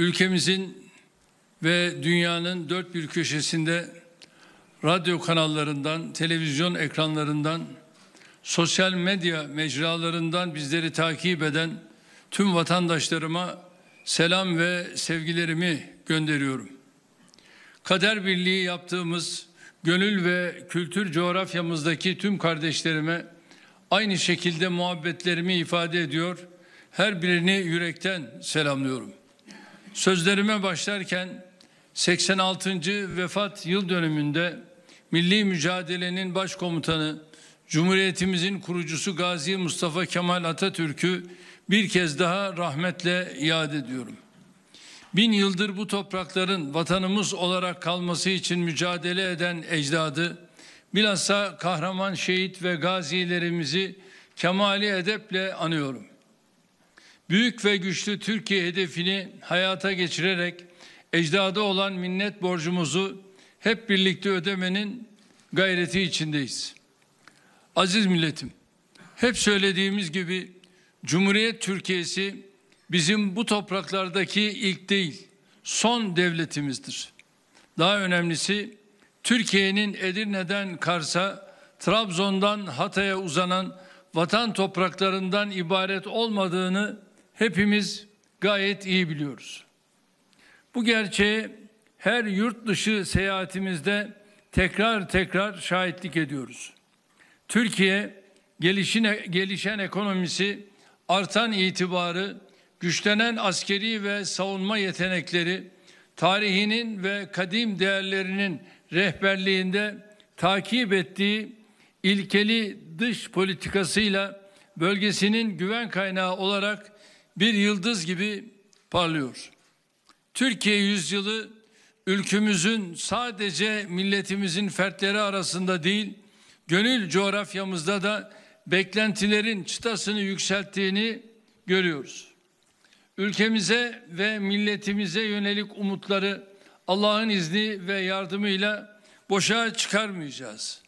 Ülkemizin ve dünyanın dört bir köşesinde radyo kanallarından, televizyon ekranlarından, sosyal medya mecralarından bizleri takip eden tüm vatandaşlarıma selam ve sevgilerimi gönderiyorum. Kader birliği yaptığımız gönül ve kültür coğrafyamızdaki tüm kardeşlerime aynı şekilde muhabbetlerimi ifade ediyor. Her birini yürekten selamlıyorum. Sözlerime başlarken 86. vefat yıl dönümünde milli mücadelenin başkomutanı Cumhuriyetimizin kurucusu Gazi Mustafa Kemal Atatürk'ü bir kez daha rahmetle yad ediyorum. Bin yıldır bu toprakların vatanımız olarak kalması için mücadele eden ecdadı, bilhassa kahraman şehit ve gazilerimizi kemali edeple anıyorum. Büyük ve güçlü Türkiye hedefini hayata geçirerek ecdada olan minnet borcumuzu hep birlikte ödemenin gayreti içindeyiz. Aziz milletim, hep söylediğimiz gibi Cumhuriyet Türkiye'si bizim bu topraklardaki ilk değil, son devletimizdir. Daha önemlisi Türkiye'nin Edirne'den Kars'a, Trabzon'dan Hatay'a uzanan vatan topraklarından ibaret olmadığını hepimiz gayet iyi biliyoruz. Bu gerçeği her yurt dışı seyahatimizde tekrar tekrar şahitlik ediyoruz. Türkiye gelişine, gelişen ekonomisi, artan itibarı, güçlenen askeri ve savunma yetenekleri, tarihinin ve kadim değerlerinin rehberliğinde takip ettiği ilkeli dış politikasıyla bölgesinin güven kaynağı olarak bir yıldız gibi parlıyor. Türkiye yüzyılı ülkümüzün sadece milletimizin fertleri arasında değil, gönül coğrafyamızda da beklentilerin çıtasını yükselttiğini görüyoruz. Ülkemize ve milletimize yönelik umutları Allah'ın izni ve yardımıyla boşa çıkarmayacağız.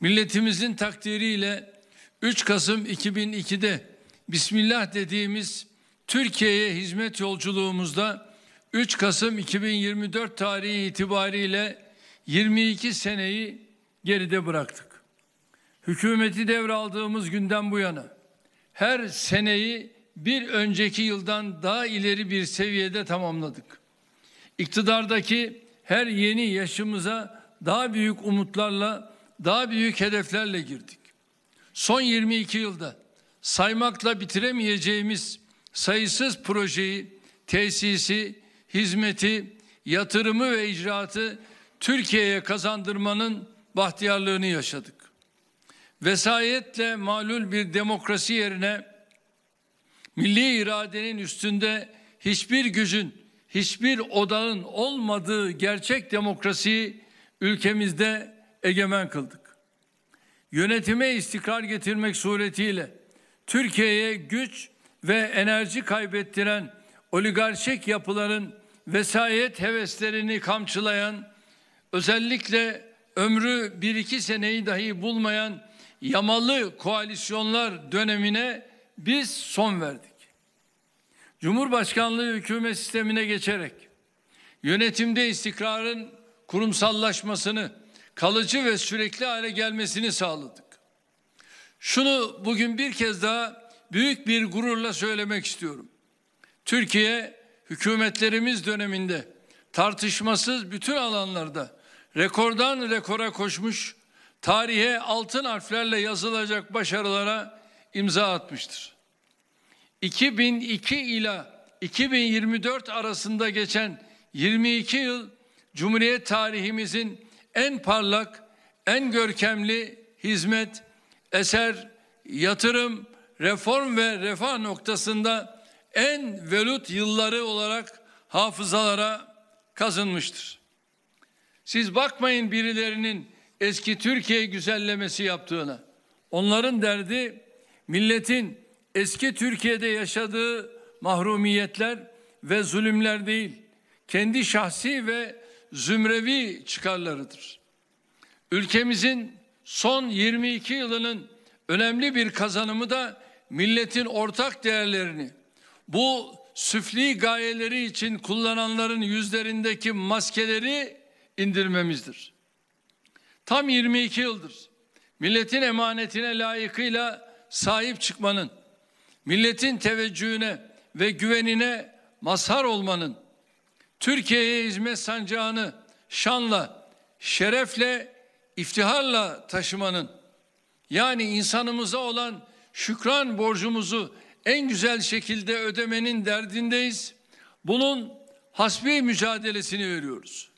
Milletimizin takdiriyle 3 Kasım 2002'de Bismillah dediğimiz Türkiye'ye hizmet yolculuğumuzda 3 Kasım 2024 tarihi itibariyle 22 seneyi geride bıraktık. Hükümeti devraldığımız günden bu yana her seneyi bir önceki yıldan daha ileri bir seviyede tamamladık. İktidardaki her yeni yaşımıza daha büyük umutlarla, daha büyük hedeflerle girdik. Son 22 yılda saymakla bitiremeyeceğimiz sayısız projeyi, tesisi, hizmeti, yatırımı ve icraatı Türkiye'ye kazandırmanın bahtiyarlığını yaşadık. Vesayetle malul bir demokrasi yerine milli iradenin üstünde hiçbir gücün, hiçbir odanın olmadığı gerçek demokrasiyi ülkemizde egemen kıldık. Yönetime istikrar getirmek suretiyle Türkiye'ye güç ve enerji kaybettiren oligarşik yapıların vesayet heveslerini kamçılayan, özellikle ömrü bir iki seneyi dahi bulmayan yamalı koalisyonlar dönemine biz son verdik. Cumhurbaşkanlığı hükümet sistemine geçerek yönetimde istikrarın kurumsallaşmasını, kalıcı ve sürekli hale gelmesini sağladık. Şunu bugün bir kez daha büyük bir gururla söylemek istiyorum. Türkiye hükümetlerimiz döneminde tartışmasız bütün alanlarda rekordan rekora koşmuş, tarihe altın harflerle yazılacak başarılara imza atmıştır. 2002 ile 2024 arasında geçen 22 yıl Cumhuriyet tarihimizin en parlak, en görkemli hizmet eser, yatırım, reform ve refah noktasında en velut yılları olarak hafızalara kazınmıştır. Siz bakmayın birilerinin eski Türkiye güzellemesi yaptığına. Onların derdi milletin eski Türkiye'de yaşadığı mahrumiyetler ve zulümler değil, kendi şahsi ve zümrevi çıkarlarıdır. Ülkemizin son 22 yılının önemli bir kazanımı da milletin ortak değerlerini, bu süfli gayeleri için kullananların yüzlerindeki maskeleri indirmemizdir. Tam 22 yıldır milletin emanetine layıkıyla sahip çıkmanın, milletin teveccühüne ve güvenine mazhar olmanın, Türkiye'ye hizmet sancağını şanla, şerefle iftiharla taşımanın yani insanımıza olan şükran borcumuzu en güzel şekilde ödemenin derdindeyiz. Bunun hasbi mücadelesini veriyoruz.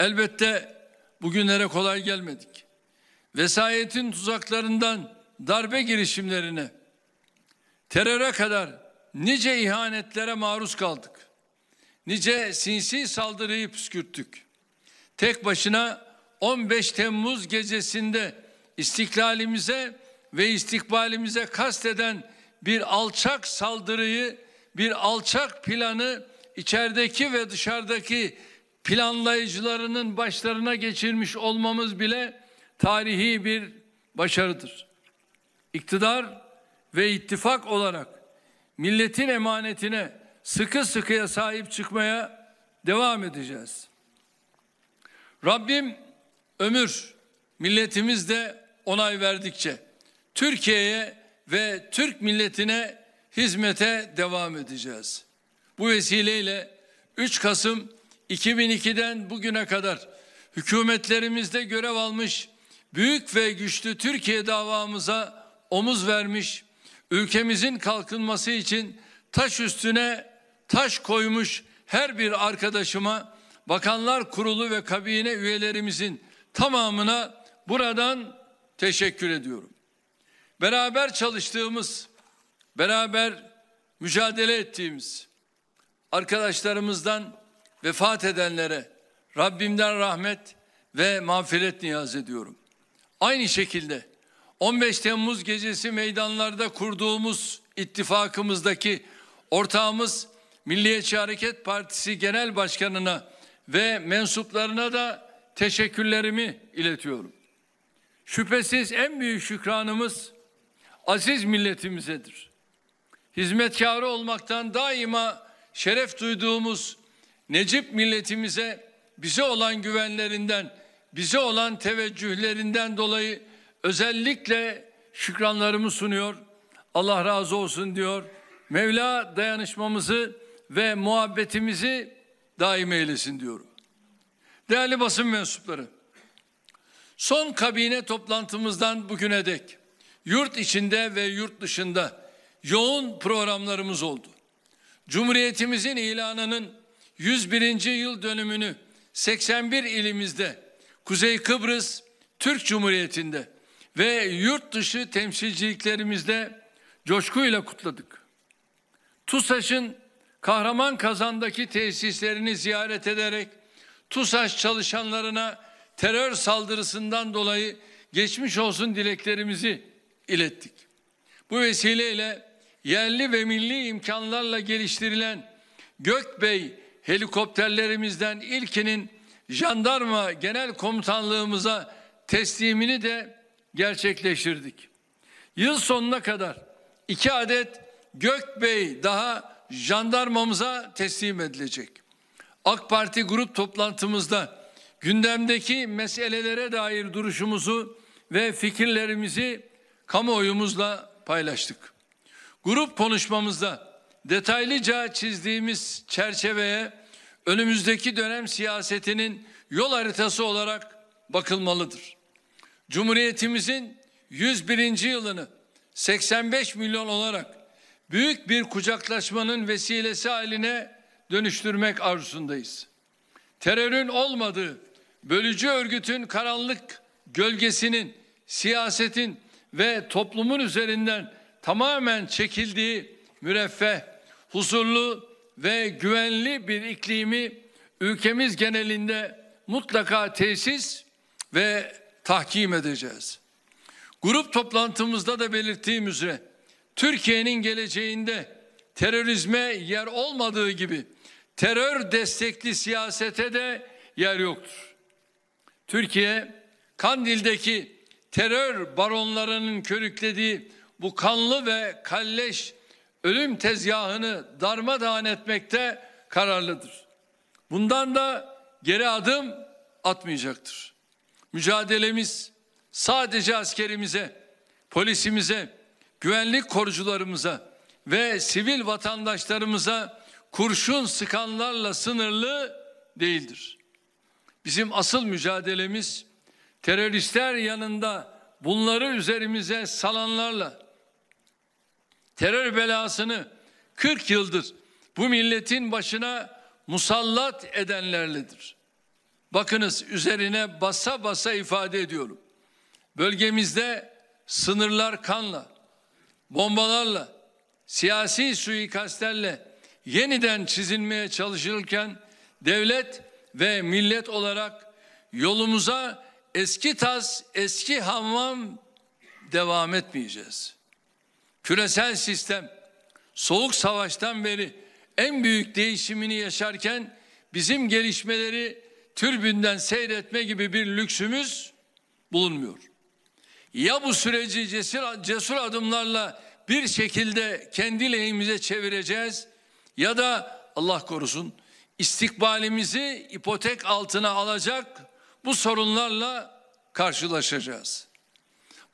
Elbette bugünlere kolay gelmedik. Vesayetin tuzaklarından darbe girişimlerine, teröre kadar nice ihanetlere maruz kaldık. Nice sinsi saldırıyı püskürttük. Tek başına 15 Temmuz gecesinde istiklalimize ve istikbalimize kasteden bir alçak saldırıyı, bir alçak planı içerideki ve dışarıdaki planlayıcılarının başlarına geçirmiş olmamız bile tarihi bir başarıdır. İktidar ve ittifak olarak milletin emanetine sıkı sıkıya sahip çıkmaya devam edeceğiz. Rabbim ömür milletimiz de onay verdikçe Türkiye'ye ve Türk milletine hizmete devam edeceğiz. Bu vesileyle 3 Kasım 2002'den bugüne kadar hükümetlerimizde görev almış büyük ve güçlü Türkiye davamıza omuz vermiş, ülkemizin kalkınması için taş üstüne taş koymuş her bir arkadaşıma Bakanlar Kurulu ve kabine üyelerimizin tamamına buradan teşekkür ediyorum. Beraber çalıştığımız, beraber mücadele ettiğimiz arkadaşlarımızdan vefat edenlere Rabbimden rahmet ve mağfiret niyaz ediyorum. Aynı şekilde 15 Temmuz gecesi meydanlarda kurduğumuz ittifakımızdaki ortağımız Milliyetçi Hareket Partisi Genel Başkanı'na ve mensuplarına da teşekkürlerimi iletiyorum. Şüphesiz en büyük şükranımız aziz milletimizedir. Hizmetkarı olmaktan daima şeref duyduğumuz Necip milletimize bize olan güvenlerinden, bize olan teveccühlerinden dolayı özellikle şükranlarımı sunuyor. Allah razı olsun diyor. Mevla dayanışmamızı ve muhabbetimizi daim eylesin diyorum. Değerli basın mensupları, son kabine toplantımızdan bugüne dek yurt içinde ve yurt dışında yoğun programlarımız oldu. Cumhuriyetimizin ilanının 101. yıl dönümünü 81 ilimizde, Kuzey Kıbrıs, Türk Cumhuriyeti'nde ve yurt dışı temsilciliklerimizde coşkuyla kutladık. TUSAŞ'ın Kahraman Kazan'daki tesislerini ziyaret ederek TUSAŞ çalışanlarına terör saldırısından dolayı geçmiş olsun dileklerimizi ilettik. Bu vesileyle yerli ve milli imkanlarla geliştirilen Gökbey helikopterlerimizden ilkinin jandarma genel komutanlığımıza teslimini de gerçekleştirdik. Yıl sonuna kadar iki adet Gökbey daha jandarmamıza teslim edilecek. AK Parti grup toplantımızda gündemdeki meselelere dair duruşumuzu ve fikirlerimizi kamuoyumuzla paylaştık. Grup konuşmamızda detaylıca çizdiğimiz çerçeveye önümüzdeki dönem siyasetinin yol haritası olarak bakılmalıdır. Cumhuriyetimizin 101. yılını 85 milyon olarak büyük bir kucaklaşmanın vesilesi haline dönüştürmek arzusundayız. Terörün olmadığı, bölücü örgütün karanlık gölgesinin, siyasetin ve toplumun üzerinden tamamen çekildiği müreffeh, huzurlu ve güvenli bir iklimi ülkemiz genelinde mutlaka tesis ve tahkim edeceğiz. Grup toplantımızda da belirttiğim üzere Türkiye'nin geleceğinde terörizme yer olmadığı gibi terör destekli siyasete de yer yoktur. Türkiye Kandil'deki terör baronlarının körüklediği bu kanlı ve kalleş ölüm tezgahını darmadağın etmekte kararlıdır. Bundan da geri adım atmayacaktır. Mücadelemiz sadece askerimize, polisimize, güvenlik korucularımıza ve sivil vatandaşlarımıza kurşun sıkanlarla sınırlı değildir. Bizim asıl mücadelemiz teröristler yanında bunları üzerimize salanlarla terör belasını 40 yıldır bu milletin başına musallat edenlerledir. Bakınız üzerine basa basa ifade ediyorum. Bölgemizde sınırlar kanla, bombalarla, siyasi suikastlerle yeniden çizilmeye çalışırken devlet ve millet olarak yolumuza eski tas, eski hamam devam etmeyeceğiz. Küresel sistem soğuk savaştan beri en büyük değişimini yaşarken bizim gelişmeleri türbünden seyretme gibi bir lüksümüz bulunmuyor. Ya bu süreci cesur, cesur adımlarla bir şekilde kendi lehimize çevireceğiz ya da Allah korusun istikbalimizi ipotek altına alacak bu sorunlarla karşılaşacağız.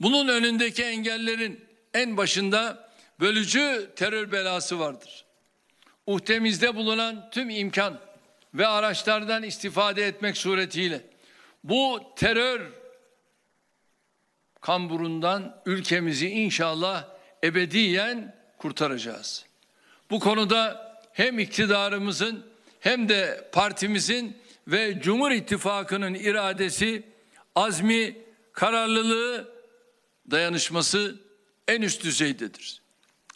Bunun önündeki engellerin en başında bölücü terör belası vardır. Uhtemizde bulunan tüm imkan ve araçlardan istifade etmek suretiyle bu terör kamburundan ülkemizi inşallah ebediyen kurtaracağız. Bu konuda hem iktidarımızın hem de partimizin ve Cumhur İttifakı'nın iradesi, azmi, kararlılığı, dayanışması en üst düzeydedir.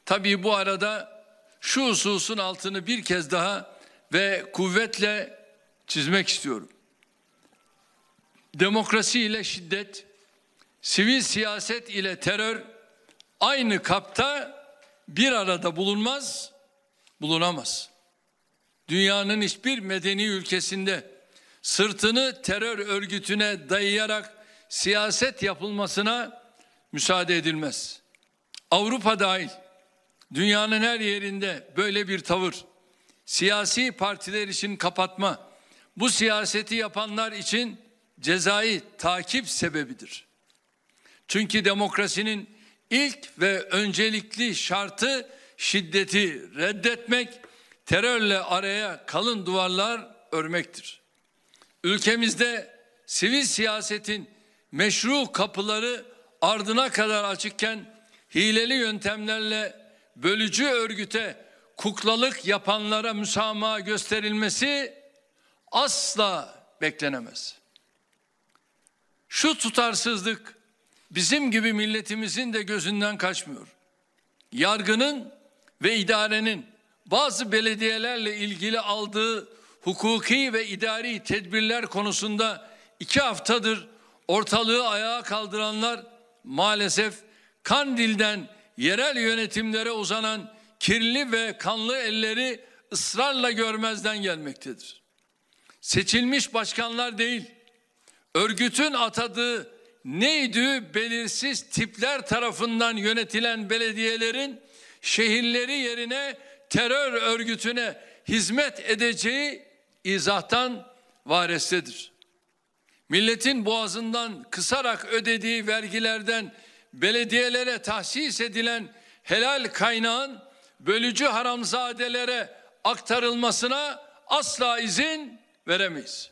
Tabii bu arada şu hususun altını bir kez daha ve kuvvetle çizmek istiyorum. Demokrasi ile şiddet, sivil siyaset ile terör aynı kapta bir arada bulunmaz bulunamaz. Dünyanın hiçbir medeni ülkesinde sırtını terör örgütüne dayayarak siyaset yapılmasına müsaade edilmez. Avrupa dahil dünyanın her yerinde böyle bir tavır, siyasi partiler için kapatma, bu siyaseti yapanlar için cezai takip sebebidir. Çünkü demokrasinin ilk ve öncelikli şartı şiddeti reddetmek, terörle araya kalın duvarlar örmektir. Ülkemizde sivil siyasetin meşru kapıları ardına kadar açıkken hileli yöntemlerle bölücü örgüte kuklalık yapanlara müsamaha gösterilmesi asla beklenemez. Şu tutarsızlık bizim gibi milletimizin de gözünden kaçmıyor. Yargının ve idarenin bazı belediyelerle ilgili aldığı hukuki ve idari tedbirler konusunda iki haftadır ortalığı ayağa kaldıranlar maalesef Kandil'den yerel yönetimlere uzanan kirli ve kanlı elleri ısrarla görmezden gelmektedir. Seçilmiş başkanlar değil, örgütün atadığı neydi belirsiz tipler tarafından yönetilen belediyelerin şehirleri yerine terör örgütüne hizmet edeceği izahtan varestedir. Milletin boğazından kısarak ödediği vergilerden belediyelere tahsis edilen helal kaynağın bölücü haramzadelere aktarılmasına asla izin veremeyiz.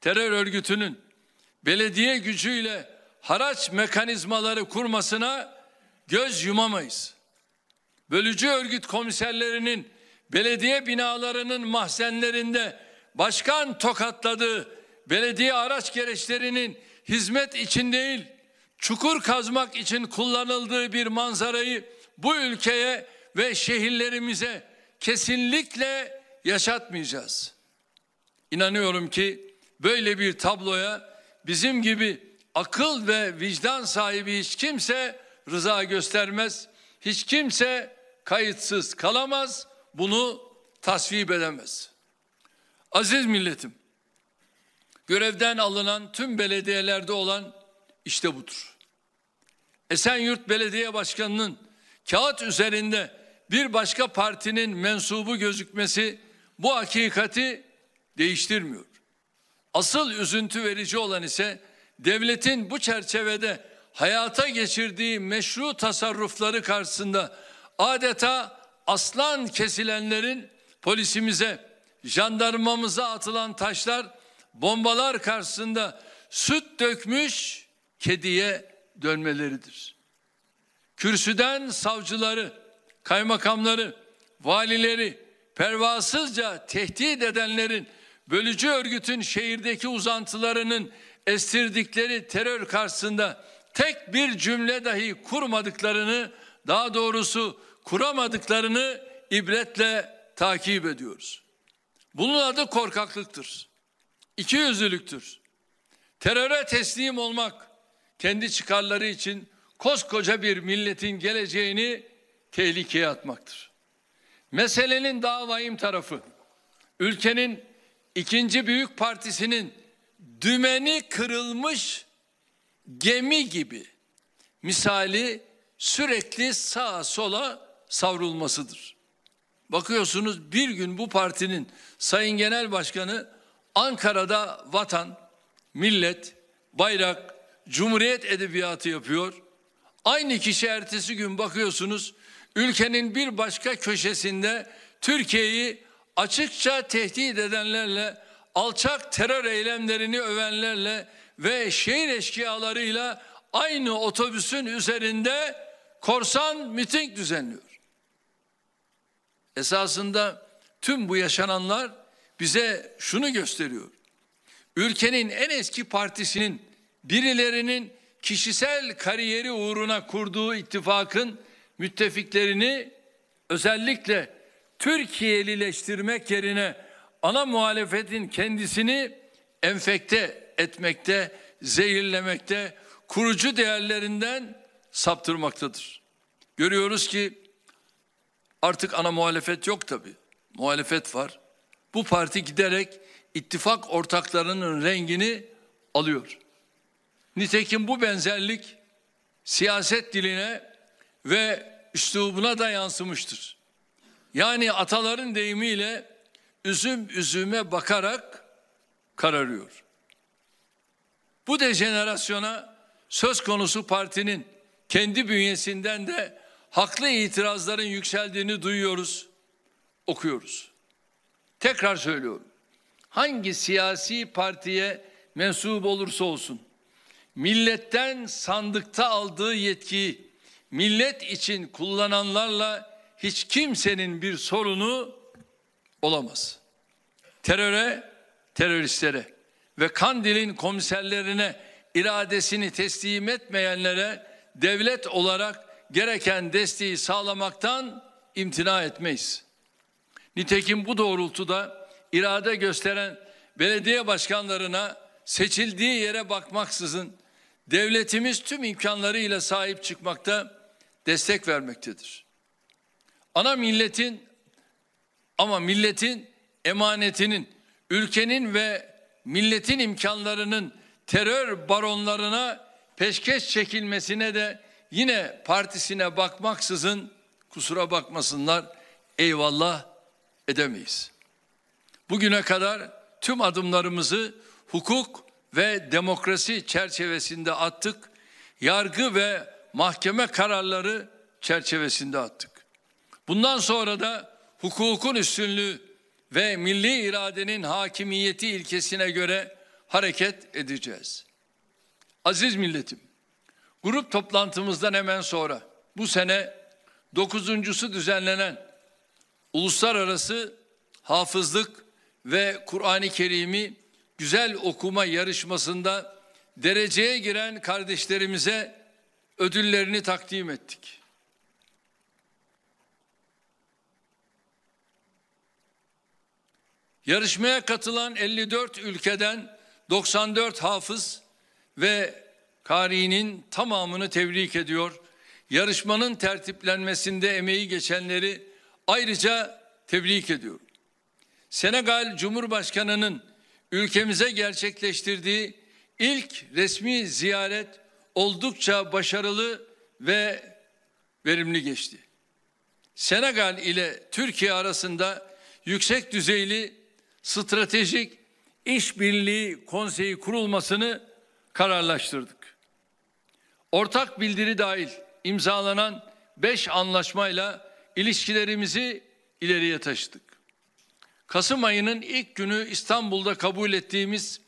Terör örgütünün belediye gücüyle haraç mekanizmaları kurmasına göz yumamayız bölücü örgüt komiserlerinin belediye binalarının mahzenlerinde başkan tokatladığı belediye araç gereçlerinin hizmet için değil çukur kazmak için kullanıldığı bir manzarayı bu ülkeye ve şehirlerimize kesinlikle yaşatmayacağız. İnanıyorum ki böyle bir tabloya bizim gibi akıl ve vicdan sahibi hiç kimse rıza göstermez. Hiç kimse kayıtsız kalamaz, bunu tasvip edemez. Aziz milletim, görevden alınan tüm belediyelerde olan işte budur. Esenyurt Belediye Başkanı'nın kağıt üzerinde bir başka partinin mensubu gözükmesi bu hakikati değiştirmiyor. Asıl üzüntü verici olan ise devletin bu çerçevede hayata geçirdiği meşru tasarrufları karşısında adeta aslan kesilenlerin polisimize, jandarmamıza atılan taşlar, bombalar karşısında süt dökmüş kediye dönmeleridir. Kürsüden savcıları, kaymakamları, valileri pervasızca tehdit edenlerin bölücü örgütün şehirdeki uzantılarının estirdikleri terör karşısında tek bir cümle dahi kurmadıklarını daha doğrusu kuramadıklarını ibretle takip ediyoruz. Bunun adı korkaklıktır. İki yüzlülüktür. Teröre teslim olmak kendi çıkarları için koskoca bir milletin geleceğini tehlikeye atmaktır. Meselenin daha vahim tarafı ülkenin ikinci büyük partisinin dümeni kırılmış gemi gibi misali sürekli sağa sola savrulmasıdır. Bakıyorsunuz bir gün bu partinin Sayın Genel Başkanı Ankara'da vatan, millet, bayrak, cumhuriyet edebiyatı yapıyor. Aynı kişi ertesi gün bakıyorsunuz ülkenin bir başka köşesinde Türkiye'yi açıkça tehdit edenlerle, alçak terör eylemlerini övenlerle ve şehir eşkıyalarıyla aynı otobüsün üzerinde korsan miting düzenliyor. Esasında tüm bu yaşananlar bize şunu gösteriyor. Ülkenin en eski partisinin birilerinin kişisel kariyeri uğruna kurduğu ittifakın müttefiklerini özellikle Türkiye'lileştirmek yerine ana muhalefetin kendisini enfekte etmekte, zehirlemekte, kurucu değerlerinden saptırmaktadır. Görüyoruz ki Artık ana muhalefet yok tabii. Muhalefet var. Bu parti giderek ittifak ortaklarının rengini alıyor. Nitekim bu benzerlik siyaset diline ve üslubuna da yansımıştır. Yani ataların deyimiyle üzüm üzüme bakarak kararıyor. Bu dejenerasyona söz konusu partinin kendi bünyesinden de haklı itirazların yükseldiğini duyuyoruz, okuyoruz. Tekrar söylüyorum. Hangi siyasi partiye mensup olursa olsun milletten sandıkta aldığı yetkiyi millet için kullananlarla hiç kimsenin bir sorunu olamaz. Teröre, teröristlere ve Kandil'in komiserlerine iradesini teslim etmeyenlere devlet olarak gereken desteği sağlamaktan imtina etmeyiz. Nitekim bu doğrultuda irade gösteren belediye başkanlarına seçildiği yere bakmaksızın devletimiz tüm imkanlarıyla sahip çıkmakta, destek vermektedir. Ana milletin ama milletin emanetinin, ülkenin ve milletin imkanlarının terör baronlarına peşkeş çekilmesine de yine partisine bakmaksızın kusura bakmasınlar eyvallah edemeyiz. Bugüne kadar tüm adımlarımızı hukuk ve demokrasi çerçevesinde attık. Yargı ve mahkeme kararları çerçevesinde attık. Bundan sonra da hukukun üstünlüğü ve milli iradenin hakimiyeti ilkesine göre hareket edeceğiz. Aziz milletim, Grup toplantımızdan hemen sonra bu sene dokuzuncusu düzenlenen Uluslararası Hafızlık ve Kur'an-ı Kerim'i Güzel Okuma Yarışması'nda dereceye giren kardeşlerimize ödüllerini takdim ettik. Yarışmaya katılan 54 ülkeden 94 hafız ve Kari'nin tamamını tebrik ediyor. Yarışmanın tertiplenmesinde emeği geçenleri ayrıca tebrik ediyorum. Senegal Cumhurbaşkanı'nın ülkemize gerçekleştirdiği ilk resmi ziyaret oldukça başarılı ve verimli geçti. Senegal ile Türkiye arasında yüksek düzeyli stratejik işbirliği konseyi kurulmasını kararlaştırdık ortak bildiri dahil imzalanan beş anlaşmayla ilişkilerimizi ileriye taşıdık. Kasım ayının ilk günü İstanbul'da kabul ettiğimiz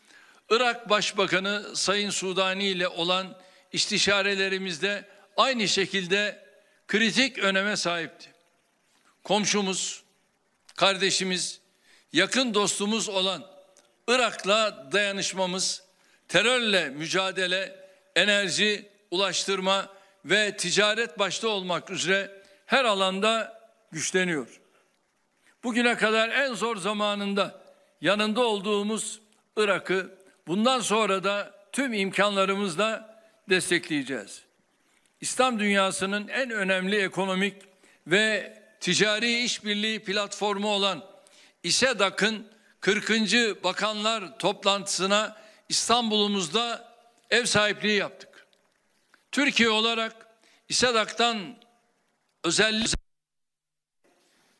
Irak Başbakanı Sayın Sudani ile olan istişarelerimizde aynı şekilde kritik öneme sahipti. Komşumuz, kardeşimiz, yakın dostumuz olan Irak'la dayanışmamız, terörle mücadele, enerji, ulaştırma ve ticaret başta olmak üzere her alanda güçleniyor. Bugüne kadar en zor zamanında yanında olduğumuz Irak'ı bundan sonra da tüm imkanlarımızla destekleyeceğiz. İslam dünyasının en önemli ekonomik ve ticari işbirliği platformu olan İSEDAK'ın 40. Bakanlar Toplantısına İstanbul'umuzda ev sahipliği yaptık. Türkiye olarak İSADAK'tan özellikle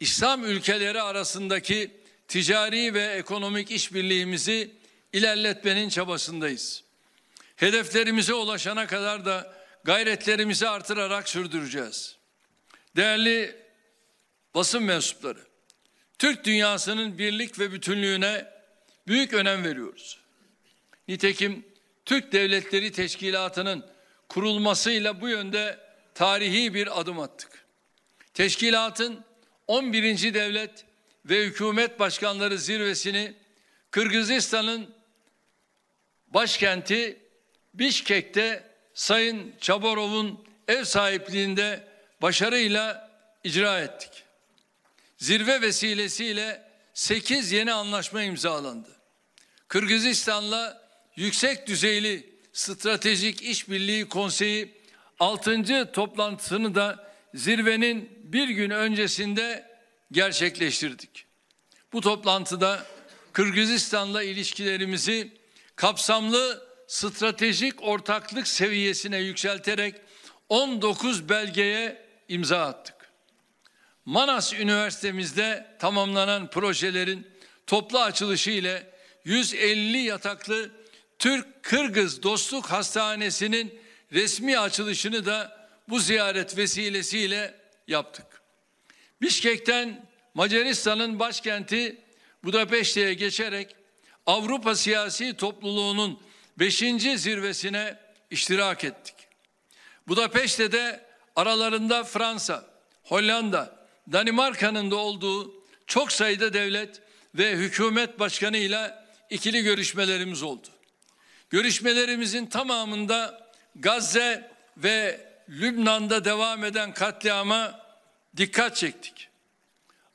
İslam ülkeleri arasındaki ticari ve ekonomik işbirliğimizi ilerletmenin çabasındayız. Hedeflerimize ulaşana kadar da gayretlerimizi artırarak sürdüreceğiz. Değerli basın mensupları, Türk dünyasının birlik ve bütünlüğüne büyük önem veriyoruz. Nitekim Türk Devletleri Teşkilatı'nın kurulmasıyla bu yönde tarihi bir adım attık. Teşkilatın 11. devlet ve hükümet başkanları zirvesini Kırgızistan'ın başkenti Bişkek'te Sayın Çabarov'un ev sahipliğinde başarıyla icra ettik. Zirve vesilesiyle 8 yeni anlaşma imzalandı. Kırgızistan'la yüksek düzeyli Stratejik İşbirliği Konseyi 6. toplantısını da zirvenin bir gün öncesinde gerçekleştirdik. Bu toplantıda Kırgızistan'la ilişkilerimizi kapsamlı stratejik ortaklık seviyesine yükselterek 19 belgeye imza attık. Manas Üniversitemizde tamamlanan projelerin toplu açılışı ile 150 yataklı Türk-Kırgız Dostluk Hastanesi'nin resmi açılışını da bu ziyaret vesilesiyle yaptık. Bişkek'ten Macaristan'ın başkenti Budapeşte'ye geçerek Avrupa Siyasi Topluluğu'nun 5. zirvesine iştirak ettik. Budapeşte'de aralarında Fransa, Hollanda, Danimarka'nın da olduğu çok sayıda devlet ve hükümet başkanıyla ikili görüşmelerimiz oldu. Görüşmelerimizin tamamında Gazze ve Lübnan'da devam eden katliama dikkat çektik.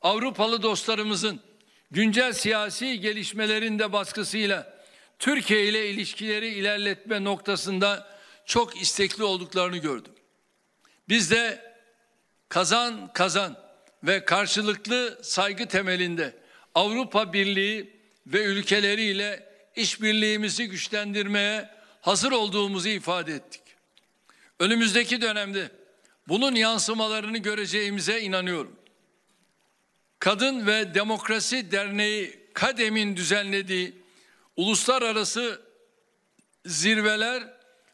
Avrupalı dostlarımızın güncel siyasi gelişmelerin de baskısıyla Türkiye ile ilişkileri ilerletme noktasında çok istekli olduklarını gördüm. Biz de kazan kazan ve karşılıklı saygı temelinde Avrupa Birliği ve ülkeleriyle işbirliğimizi güçlendirmeye hazır olduğumuzu ifade ettik. Önümüzdeki dönemde bunun yansımalarını göreceğimize inanıyorum. Kadın ve Demokrasi Derneği Kadem'in düzenlediği uluslararası zirveler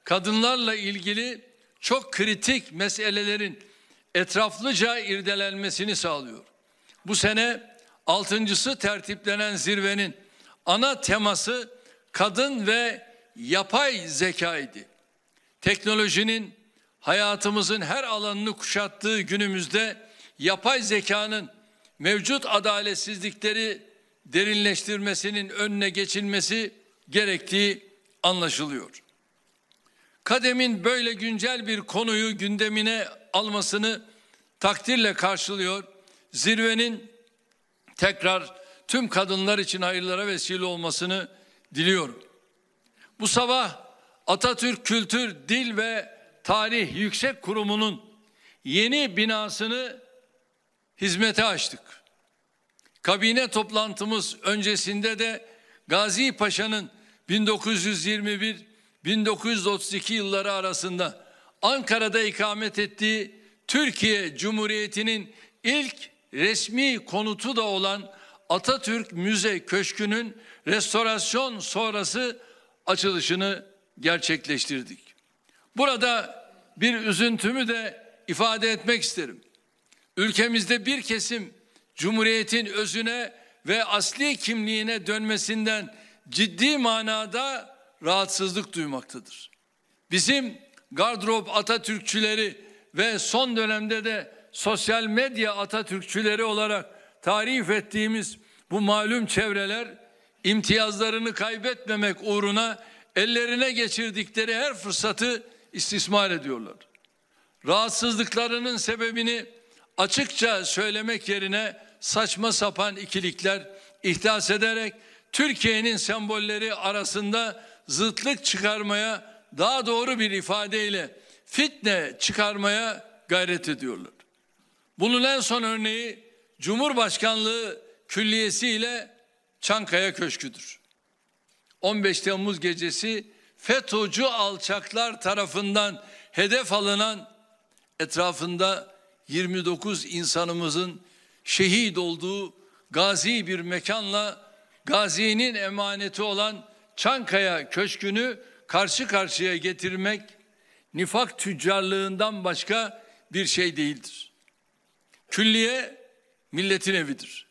kadınlarla ilgili çok kritik meselelerin etraflıca irdelenmesini sağlıyor. Bu sene altıncısı tertiplenen zirvenin ana teması kadın ve yapay zekaydı. Teknolojinin hayatımızın her alanını kuşattığı günümüzde yapay zekanın mevcut adaletsizlikleri derinleştirmesinin önüne geçilmesi gerektiği anlaşılıyor. Kadem'in böyle güncel bir konuyu gündemine almasını takdirle karşılıyor. Zirvenin tekrar tüm kadınlar için hayırlara vesile olmasını diliyorum. Bu sabah Atatürk Kültür, Dil ve Tarih Yüksek Kurumu'nun yeni binasını hizmete açtık. Kabine toplantımız öncesinde de Gazi Paşa'nın 1921-1932 yılları arasında Ankara'da ikamet ettiği Türkiye Cumhuriyeti'nin ilk resmi konutu da olan Atatürk Müze Köşkü'nün restorasyon sonrası açılışını gerçekleştirdik. Burada bir üzüntümü de ifade etmek isterim. Ülkemizde bir kesim Cumhuriyet'in özüne ve asli kimliğine dönmesinden ciddi manada rahatsızlık duymaktadır. Bizim gardrop Atatürkçüleri ve son dönemde de sosyal medya Atatürkçüleri olarak tarif ettiğimiz bu malum çevreler imtiyazlarını kaybetmemek uğruna ellerine geçirdikleri her fırsatı istismar ediyorlar. Rahatsızlıklarının sebebini açıkça söylemek yerine saçma sapan ikilikler ihdas ederek Türkiye'nin sembolleri arasında zıtlık çıkarmaya daha doğru bir ifadeyle fitne çıkarmaya gayret ediyorlar. Bunun en son örneği Cumhurbaşkanlığı Külliyesi ile Çankaya Köşkü'dür. 15 Temmuz gecesi FETÖ'cü alçaklar tarafından hedef alınan etrafında 29 insanımızın şehit olduğu gazi bir mekanla gazinin emaneti olan Çankaya Köşkü'nü karşı karşıya getirmek nifak tüccarlığından başka bir şey değildir. Külliye milletin evidir.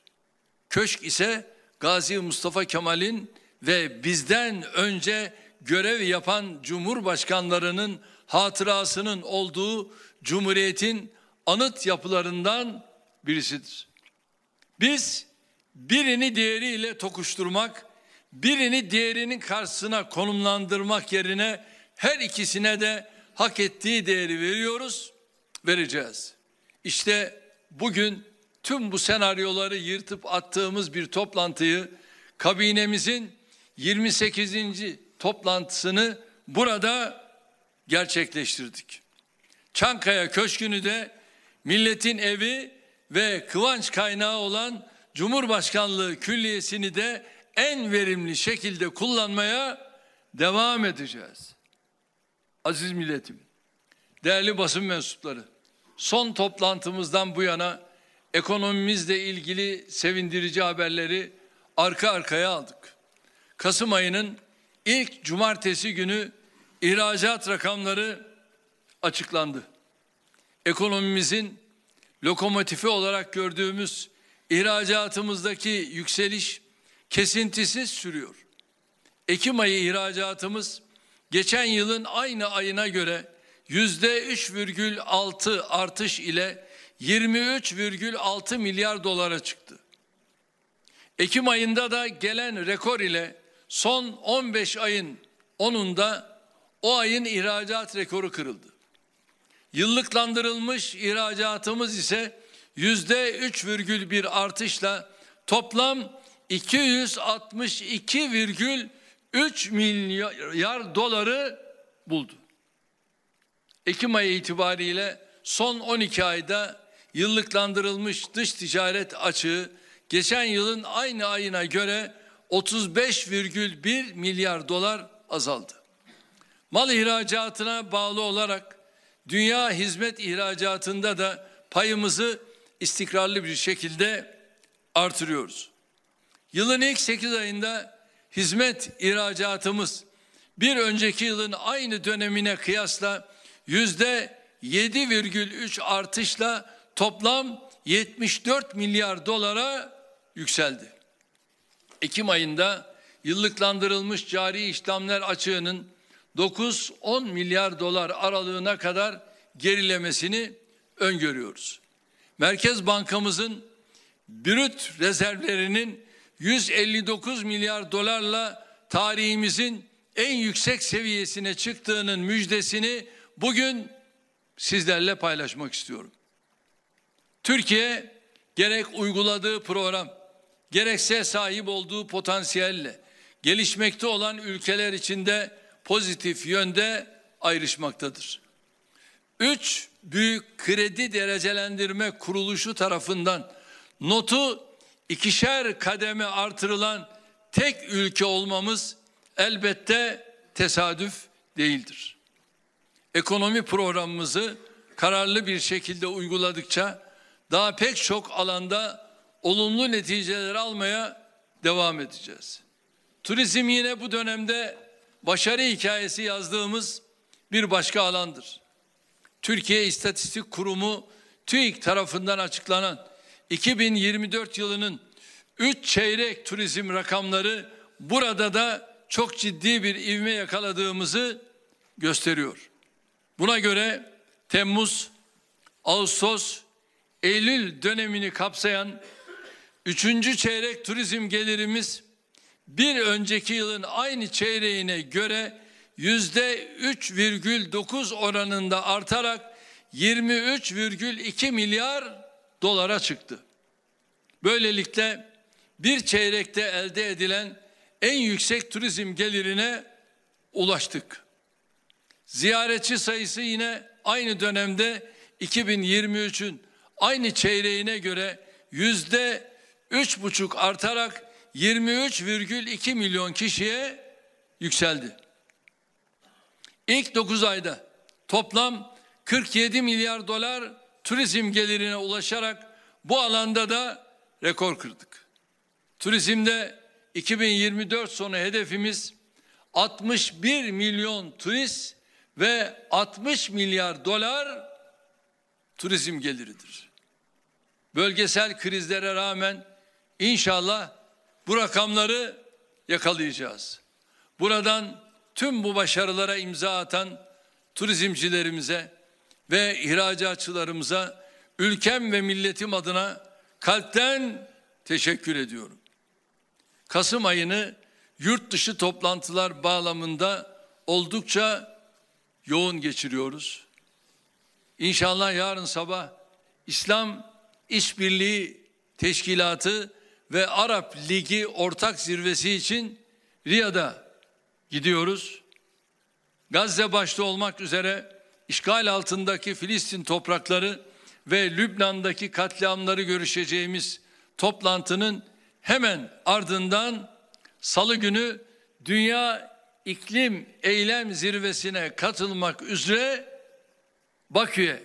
Köşk ise Gazi Mustafa Kemal'in ve bizden önce görev yapan cumhurbaşkanlarının hatırasının olduğu cumhuriyetin anıt yapılarından birisidir. Biz birini diğeriyle tokuşturmak, birini diğerinin karşısına konumlandırmak yerine her ikisine de hak ettiği değeri veriyoruz, vereceğiz. İşte bugün tüm bu senaryoları yırtıp attığımız bir toplantıyı kabinemizin 28. toplantısını burada gerçekleştirdik. Çankaya Köşkü'nü de milletin evi ve kıvanç kaynağı olan Cumhurbaşkanlığı Külliyesi'ni de en verimli şekilde kullanmaya devam edeceğiz. Aziz milletim, değerli basın mensupları, son toplantımızdan bu yana ekonomimizle ilgili sevindirici haberleri arka arkaya aldık. Kasım ayının ilk cumartesi günü ihracat rakamları açıklandı. Ekonomimizin lokomotifi olarak gördüğümüz ihracatımızdaki yükseliş kesintisiz sürüyor. Ekim ayı ihracatımız geçen yılın aynı ayına göre yüzde %3,6 artış ile 23,6 milyar dolara çıktı. Ekim ayında da gelen rekor ile son 15 ayın 10'unda o ayın ihracat rekoru kırıldı. Yıllıklandırılmış ihracatımız ise yüzde 3,1 artışla toplam 262,3 milyar doları buldu. Ekim ayı itibariyle son 12 ayda yıllıklandırılmış dış ticaret açığı geçen yılın aynı ayına göre 35,1 milyar dolar azaldı. Mal ihracatına bağlı olarak dünya hizmet ihracatında da payımızı istikrarlı bir şekilde artırıyoruz. Yılın ilk 8 ayında hizmet ihracatımız bir önceki yılın aynı dönemine kıyasla yüzde %7,3 artışla toplam 74 milyar dolara yükseldi. Ekim ayında yıllıklandırılmış cari işlemler açığının 9-10 milyar dolar aralığına kadar gerilemesini öngörüyoruz. Merkez Bankamızın brüt rezervlerinin 159 milyar dolarla tarihimizin en yüksek seviyesine çıktığının müjdesini bugün sizlerle paylaşmak istiyorum. Türkiye gerek uyguladığı program, gerekse sahip olduğu potansiyelle gelişmekte olan ülkeler içinde pozitif yönde ayrışmaktadır. Üç büyük kredi derecelendirme kuruluşu tarafından notu ikişer kademe artırılan tek ülke olmamız elbette tesadüf değildir. Ekonomi programımızı kararlı bir şekilde uyguladıkça daha pek çok alanda olumlu neticeler almaya devam edeceğiz. Turizm yine bu dönemde başarı hikayesi yazdığımız bir başka alandır. Türkiye İstatistik Kurumu TÜİK tarafından açıklanan 2024 yılının 3 çeyrek turizm rakamları burada da çok ciddi bir ivme yakaladığımızı gösteriyor. Buna göre Temmuz, Ağustos Eylül dönemini kapsayan üçüncü çeyrek turizm gelirimiz bir önceki yılın aynı çeyreğine göre yüzde 3,9 oranında artarak 23,2 milyar dolara çıktı. Böylelikle bir çeyrekte elde edilen en yüksek turizm gelirine ulaştık. Ziyaretçi sayısı yine aynı dönemde 2023'ün aynı çeyreğine göre yüzde üç buçuk artarak 23,2 milyon kişiye yükseldi. İlk 9 ayda toplam 47 milyar dolar turizm gelirine ulaşarak bu alanda da rekor kırdık. Turizmde 2024 sonu hedefimiz 61 milyon turist ve 60 milyar dolar turizm geliridir bölgesel krizlere rağmen inşallah bu rakamları yakalayacağız. Buradan tüm bu başarılara imza atan turizmcilerimize ve ihracatçılarımıza ülkem ve milletim adına kalpten teşekkür ediyorum. Kasım ayını yurt dışı toplantılar bağlamında oldukça yoğun geçiriyoruz. İnşallah yarın sabah İslam İşbirliği Teşkilatı ve Arap Ligi ortak zirvesi için Riyad'a gidiyoruz. Gazze başta olmak üzere işgal altındaki Filistin toprakları ve Lübnan'daki katliamları görüşeceğimiz toplantının hemen ardından salı günü Dünya İklim Eylem Zirvesi'ne katılmak üzere Bakü'ye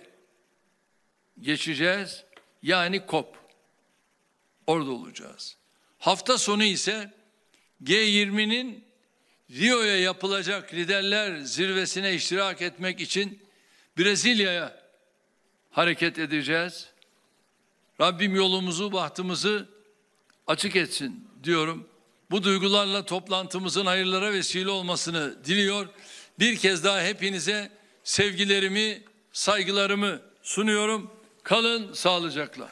geçeceğiz yani COP. Orada olacağız. Hafta sonu ise G20'nin Rio'ya yapılacak liderler zirvesine iştirak etmek için Brezilya'ya hareket edeceğiz. Rabbim yolumuzu, bahtımızı açık etsin diyorum. Bu duygularla toplantımızın hayırlara vesile olmasını diliyor. Bir kez daha hepinize sevgilerimi, saygılarımı sunuyorum. Kalın sağlıcakla.